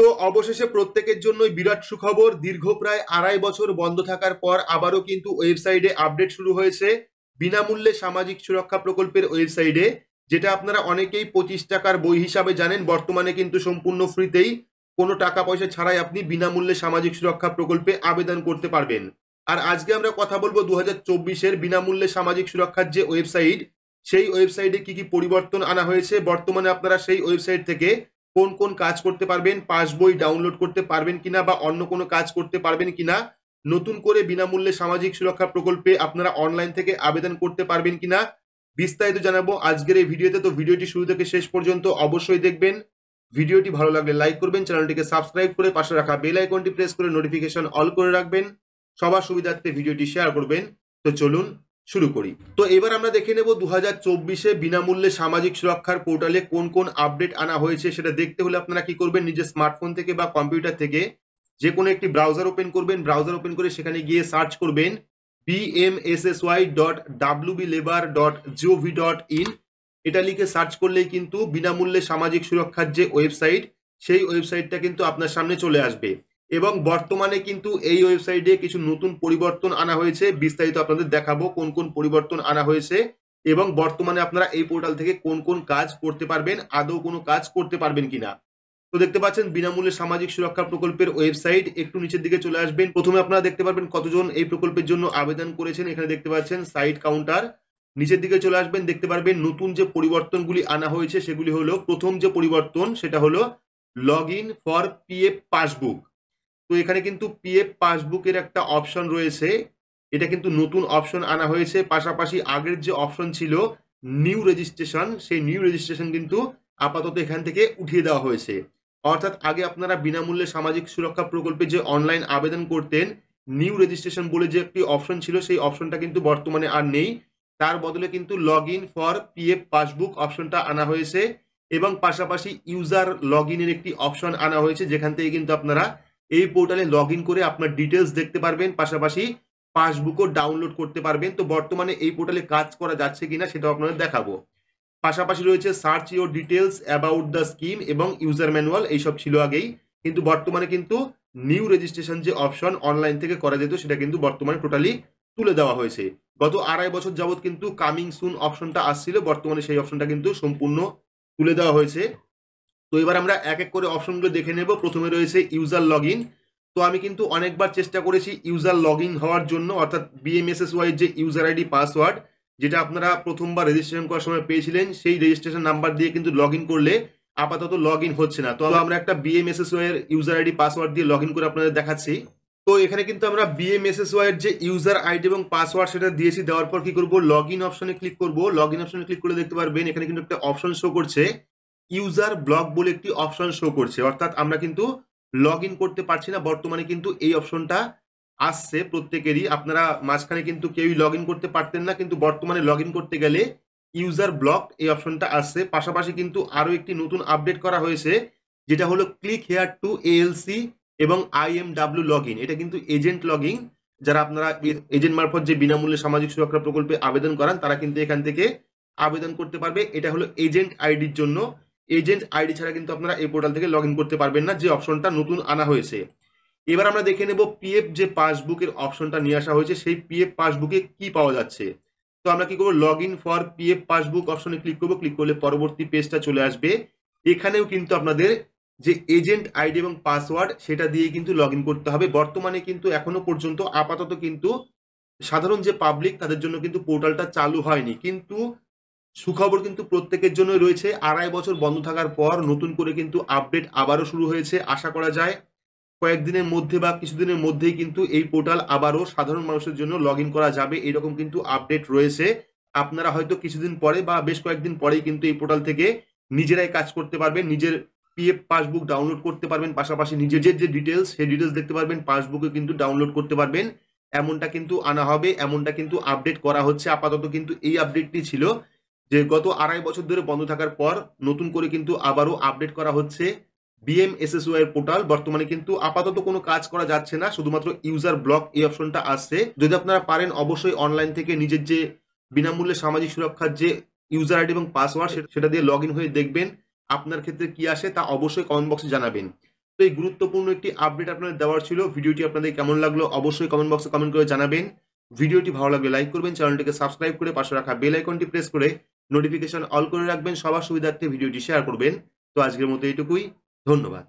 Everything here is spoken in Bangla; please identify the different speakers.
Speaker 1: তো অবশেষে প্রত্যেকের জন্যই বিরাট সুখবর দীর্ঘ প্রায় আড়াই বছর বন্ধ থাকার পর আবারও কিন্তু ওয়েবসাইটে আপডেট শুরু হয়েছে বিনামূল্যে সামাজিক সুরক্ষা প্রকল্পের ওয়েবসাইটে যেটা আপনারা অনেকেই পঁচিশ টাকার বই হিসাবে জানেন বর্তমানে কিন্তু সম্পূর্ণ ফ্রিতেই কোনো টাকা পয়সা ছাড়াই আপনি বিনামূল্যে সামাজিক সুরক্ষা প্রকল্পে আবেদন করতে পারবেন আর আজকে আমরা কথা বলবো দু হাজার চব্বিশের বিনামূল্যে সামাজিক সুরক্ষার যে ওয়েবসাইট সেই ওয়েবসাইটে কি কি পরিবর্তন আনা হয়েছে বর্তমানে আপনারা সেই ওয়েবসাইট থেকে কোন কোন কাজ করতে পারবেন পাস বই ডাউনলোড করতে পারবেন কিনা বা অন্য কোনো কাজ করতে পারবেন কিনা নতুন করে বিনামূল্যে সামাজিক সুরক্ষা প্রকল্পে আপনারা অনলাইন থেকে আবেদন করতে পারবেন কিনা বিস্তারিত জানাবো আজকের এই ভিডিওতে তো ভিডিওটি শুরু থেকে শেষ পর্যন্ত অবশ্যই দেখবেন ভিডিওটি ভালো লাগলে লাইক করবেন চ্যানেলটিকে সাবস্ক্রাইব করে পাশে রাখা বেল আইকনটি প্রেস করে নোটিফিকেশন অল করে রাখবেন সবার সুবিধার্থে ভিডিওটি শেয়ার করবেন তো চলুন শুরু করি তো এবার আমরা দেখে নেব দু হাজার চব্বিশে বিনামূল্যে সামাজিক সুরক্ষার পোর্টালে কোন কোন আপডেট আনা হয়েছে সেটা দেখতে হলে আপনারা কি করবেন নিজের স্মার্টফোন থেকে বা কম্পিউটার থেকে যে কোনো একটি ব্রাউজার ওপেন করবেন ব্রাউজার ওপেন করে সেখানে গিয়ে সার্চ করবেন BMSSY dot B labour dot G O V dot in এটা লিখে সার্চ করলেই কিন্তু বিনামূল্যে সামাজিক সুরক্ষার যে ওয়েবসাইট সেই ওয়েবসাইটটা কিন্তু আপনার সামনে চলে আসবে এবং বর্তমানে কিন্তু এই ওয়েবসাইটে কিছু নতুন পরিবর্তন আনা হয়েছে বিস্তারিত আপনাদের দেখাবো কোন কোন পরিবর্তন আনা হয়েছে এবং বর্তমানে আপনারা এই পোর্টাল থেকে কোন কোন কাজ করতে পারবেন আদৌ কোনো কাজ করতে পারবেন কিনা তো দেখতে পাচ্ছেন বিনামূল্যে সামাজিক সুরক্ষা প্রকল্পের ওয়েবসাইট একটু নিচের দিকে চলে আসবেন প্রথমে আপনারা দেখতে পারবেন কতজন এই প্রকল্পের জন্য আবেদন করেছেন এখানে দেখতে পাচ্ছেন সাইট কাউন্টার নিচের দিকে চলে আসবেন দেখতে পারবেন নতুন যে পরিবর্তনগুলি আনা হয়েছে সেগুলি হলো প্রথম যে পরিবর্তন সেটা হলো log in for PF passbook তো এখানে কিন্তু পিএফ পাসবুকের একটা অপশন রয়েছে এটা কিন্তু নতুন অপশন আনা হয়েছে পাশাপাশি আগের যে অপশন ছিল নিউ রেজিস্ট্রেশন সেই নিউ রেজিস্ট্রেশন কিন্তু আপাতত এখান থেকে উঠিয়ে দেওয়া হয়েছে অর্থাৎ আগে আপনারা বিনামূল্যে সামাজিক সুরক্ষা প্রকল্পে যে অনলাইন আবেদন করতেন নিউ রেজিস্ট্রেশন বলে যে একটি অপশন ছিল সেই অপশনটা কিন্তু বর্তমানে আর নেই তার বদলে কিন্তু log in for PF passbook অপশনটা আনা হয়েছে এবং পাশাপাশি ইউজার লগ ইনের একটি অপশন আনা হয়েছে যেখান থেকে কিন্তু আপনারা এই পোর্টালে লগ করে আপনার ডিটেলস দেখতে পারবেন পাশাপাশি পাসবুকও ডাউনলোড করতে পারবেন তো বর্তমানে এই পোর্টালে কাজ করা যাচ্ছে কিনা সেটাও আপনাদের দেখাবো পাশাপাশি রয়েছে search your details about the scheme এবং ইউজার ম্যানুয়াল এইসব ছিল আগেই কিন্তু বর্তমানে কিন্তু নিউ রেজিস্ট্রেশন যে অপশন অনলাইন থেকে করা যেত সেটা কিন্তু বর্তমানে টোটালি তুলে দেওয়া হয়েছে গত আড়াই বছর যাবৎ কিন্তু কামিং সুন অপশনটা আসছিল বর্তমানে সেই অপশনটা কিন্তু সম্পূর্ণ তুলে দেওয়া হয়েছে তো এবার আমরা এক এক করে অপশনগুলো দেখে নেব প্রথমে রয়েছে ইউজার লগ তো আমি কিন্তু অনেকবার চেষ্টা করেছি ইউজার লগ হওয়ার জন্য অর্থাৎ বিএমএসএস ওয়াইয়ের যে ইউজার আইডি পাসওয়ার্ড যেটা আপনারা প্রথমবার রেজিস্ট্রেশন করার সময় পেয়েছিলেন সেই রেজিস্ট্রেশন নাম্বার দিয়ে কিন্তু লগ করলে আপাতত লগ হচ্ছে না তো আমরা একটা বিএমএসএস ওয়াই এর ইউজার আইডি পাসওয়ার্ড দিয়ে লগ করে আপনাদের দেখাচ্ছি তো এখানে কিন্তু আমরা বিএমএসএস ওয়াই এর যে ইউজার আইডি এবং পাসওয়ার্ড সেটা দিয়েছি দেওয়ার পর কি করবো লগ ইন অপশনে ক্লিক করবো লগ ইন অপশনে ক্লিক করে দেখতে পারবেন এখানে কিন্তু একটা অপশন শো করছে ইউজার ব্লক বলে একটি অপশন শো করছে অর্থাৎ আমরা কিন্তু লগ ইন করতে পারছি না বর্তমানে কিন্তু এই অপশনটা আসছে প্রত্যেকেরই আপনারা মাঝখানে কিন্তু কেউই লগ ইন করতে পারতেন না কিন্তু বর্তমানে লগ ইন করতে গেলে ইউজার ব্লক এই অপশনটা আসছে পাশাপাশি কিন্তু আরও একটি নতুন আপডেট করা হয়েছে যেটা হলো ক্লিক হেয়ার টু এএলসি এবং আইএমডাব্লিউ লগ ইন এটা কিন্তু এজেন্ট লগ ইন যারা আপনারা এজেন্ট মারফত যে বিনামূল্যে সামাজিক সুরক্ষা প্রকল্পে আবেদন করান তারা কিন্তু এখান থেকে আবেদন করতে পারবে এটা হলো এজেন্ট আইডির জন্য এজেন্ট আইডি ছাড়া কিন্তু আপনারা এই পোর্টাল থেকে লগ করতে পারবেন না যে অপশনটা নতুন আনা হয়েছে এবার আমরা দেখে নেব পিএফ যে পাসবুকের অপশনটা নিয়ে আসা হয়েছে সেই পিএফ পাসবুকে কি পাওয়া যাচ্ছে তো আমরা কি করবো log in for PF passbook অপশনে ক্লিক করবো ক্লিক করলে পরবর্তী পেজটা চলে আসবে এখানেও কিন্তু আপনাদের যে এজেন্ট আইডি এবং পাসওয়ার্ড সেটা দিয়ে কিন্তু লগ করতে হবে বর্তমানে কিন্তু এখনো পর্যন্ত আপাতত কিন্তু সাধারণ যে পাবলিক তাদের জন্য কিন্তু পোর্টালটা চালু হয়নি কিন্তু সুখবর কিন্তু প্রত্যেকের জন্য রয়েছে আড়াই বছর বন্ধ থাকার পর নতুন করে কিন্তু আপডেট আবারও শুরু হয়েছে আশা করা যায় কয়েকদিনের মধ্যে বা কিছুদিনের মধ্যেই কিন্তু এই পোর্টাল আবারও সাধারণ মানুষের জন্য লগ করা যাবে এরকম কিন্তু আপডেট রয়েছে আপনারা হয়তো কিছুদিন পরে বা বেশ কয়েকদিন পরেই কিন্তু এই পোর্টাল থেকে নিজেরাই কাজ করতে পারবেন নিজের পিএফ পাসবুক ডাউনলোড করতে পারবেন পাশাপাশি নিজেদের যে ডিটেলস সেই ডিটেলস দেখতে পারবেন পাসবুকে কিন্তু ডাউনলোড করতে পারবেন এমনটা কিন্তু আনা হবে এমনটা কিন্তু আপডেট করা হচ্ছে আপাতত কিন্তু এই আপডেটটি ছিল যে গত আড়াই বছর ধরে বন্ধ থাকার পর নতুন করে কিন্তু আবারও আপডেট করা হচ্ছে বিএমএসএসওয়াই এর পোর্টাল বর্তমানে কিন্তু আপাতত কোনো কাজ করা যাচ্ছে না শুধুমাত্র ইউজার ব্লক এই অপশনটা আসছে যদি আপনারা পারেন অবশ্যই অনলাইন থেকে নিজের যে বিনামূল্যে সামাজিক সুরক্ষার যে ইউজার আইডি এবং পাসওয়ার্ড সেটা দিয়ে লগ হয়ে দেখবেন আপনার ক্ষেত্রে কি আসে তা অবশ্যই কমেন্ট বক্সে জানাবেন তো এই গুরুত্বপূর্ণ একটি আপডেট আপনাদের দেওয়ার ছিল ভিডিওটি আপনাদের কেমন লাগলো অবশ্যই কমেন্ট বক্সে কমেন্ট করে জানাবেন ভিডিওটি ভালো লাগলে লাইক করবেন চ্যানেলটিকে সাবস্ক্রাইব করে পাশে রাখা বেল আইকনটি প্রেস করে নোটিফিকেশন অল করে রাখবেন সবার সুবিধার্থে ভিডিওটি শেয়ার করবেন তো আজকের মতো এইটুকুই ধন্যবাদ